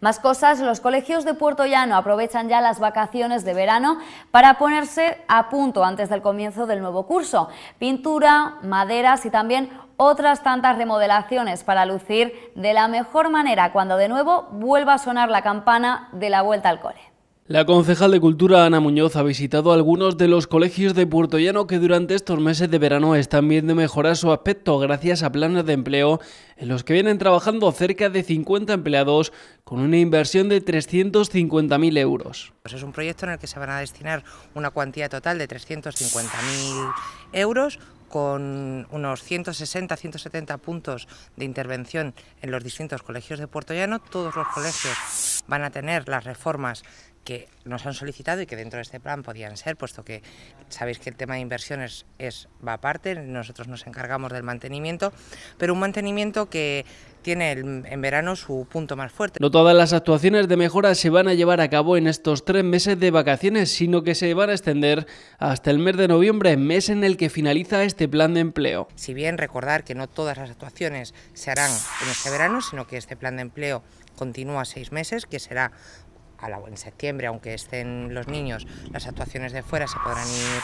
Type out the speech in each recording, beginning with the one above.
Más cosas, los colegios de Puerto Llano aprovechan ya las vacaciones de verano para ponerse a punto antes del comienzo del nuevo curso. Pintura, maderas y también otras tantas remodelaciones para lucir de la mejor manera cuando de nuevo vuelva a sonar la campana de la vuelta al cole. La concejal de Cultura Ana Muñoz ha visitado algunos de los colegios de Puerto Llano que durante estos meses de verano están viendo mejorar su aspecto gracias a planes de empleo en los que vienen trabajando cerca de 50 empleados con una inversión de 350.000 euros. Pues es un proyecto en el que se van a destinar una cuantía total de 350.000 euros con unos 160-170 puntos de intervención en los distintos colegios de Puerto Llano. Todos los colegios van a tener las reformas que nos han solicitado y que dentro de este plan podían ser, puesto que sabéis que el tema de inversiones es, va aparte, nosotros nos encargamos del mantenimiento, pero un mantenimiento que tiene en verano su punto más fuerte. No todas las actuaciones de mejora se van a llevar a cabo en estos tres meses de vacaciones, sino que se van a extender hasta el mes de noviembre, mes en el que finaliza este plan de empleo. Si bien recordar que no todas las actuaciones se harán en este verano, sino que este plan de empleo continúa seis meses, que será en septiembre, aunque estén los niños, las actuaciones de fuera se podrán ir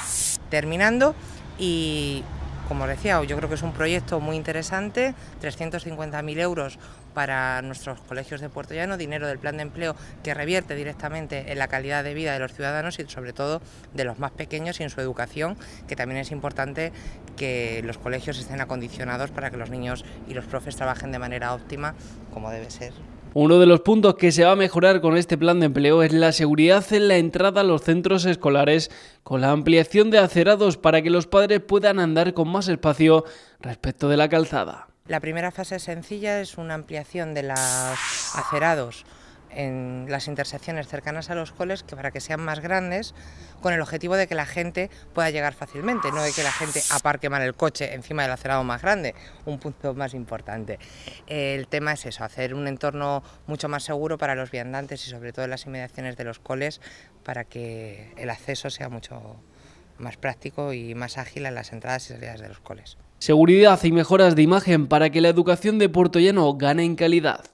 terminando y como os decía, yo creo que es un proyecto muy interesante, 350.000 euros para nuestros colegios de Puerto Llano, dinero del plan de empleo que revierte directamente en la calidad de vida de los ciudadanos y sobre todo de los más pequeños y en su educación, que también es importante que los colegios estén acondicionados para que los niños y los profes trabajen de manera óptima como debe ser. Uno de los puntos que se va a mejorar con este plan de empleo es la seguridad en la entrada a los centros escolares con la ampliación de acerados para que los padres puedan andar con más espacio respecto de la calzada. La primera fase sencilla es una ampliación de los acerados en las intersecciones cercanas a los coles que para que sean más grandes con el objetivo de que la gente pueda llegar fácilmente, no de que la gente aparque mal el coche encima del acerado más grande, un punto más importante. El tema es eso, hacer un entorno mucho más seguro para los viandantes y sobre todo en las inmediaciones de los coles para que el acceso sea mucho más práctico y más ágil en las entradas y salidas de los coles. Seguridad y mejoras de imagen para que la educación de Puerto gane en calidad.